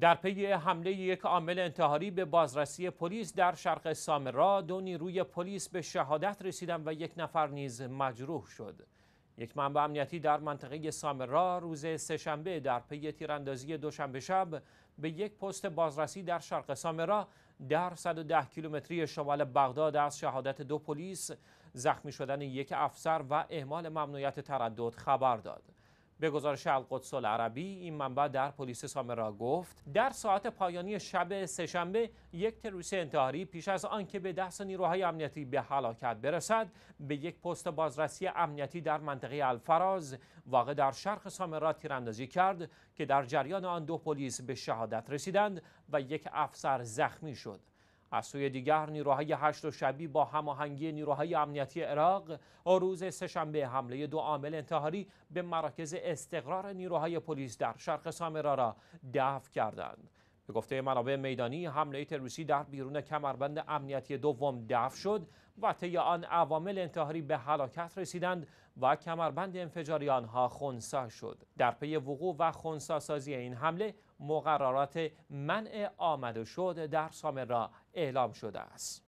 در پی حمله یک عامل انتحاری به بازرسی پلیس در شرق سامرا دو نیروی پلیس به شهادت رسیدند و یک نفر نیز مجروح شد. یک منبع امنیتی در منطقه سامرا روز سهشنبه در پی تیراندازی دوشنبه شب به یک پست بازرسی در شرق سامرا در 110 کیلومتری شمال بغداد از شهادت دو پلیس، زخمی شدن یک افسر و اهمال ممنوعیت تردد خبر داد. به گزارش القدس العربی این منبع در پلیس سامرا گفت در ساعت پایانی شب سهشنبه یک تروریست انتحاری پیش از آنکه به دست نیروهای امنیتی به هلاکت برسد به یک پست بازرسی امنیتی در منطقه الفراز واقع در شرق سامرا تیراندازی کرد که در جریان آن دو پلیس به شهادت رسیدند و یک افسر زخمی شد از سوی دیگر نیروهای هشت و شبی با هماهنگی نیروهای امنیتی عراق روز سهشنبه حمله دو عامل انتحاری به مراکز استقرار نیروهای پلیس در شرق سامرا را دفع کردند به گفته منابع میدانی حمله تروریستی در بیرون کمربند امنیتی دوم دفع شد و طی آن عوامل انتحاری به هلاکت رسیدند و کمربند انفجاری آنها خونسا شد در پی وقوع و خونسا سازی این حمله مقررات منع آمده شد در را اعلام شده است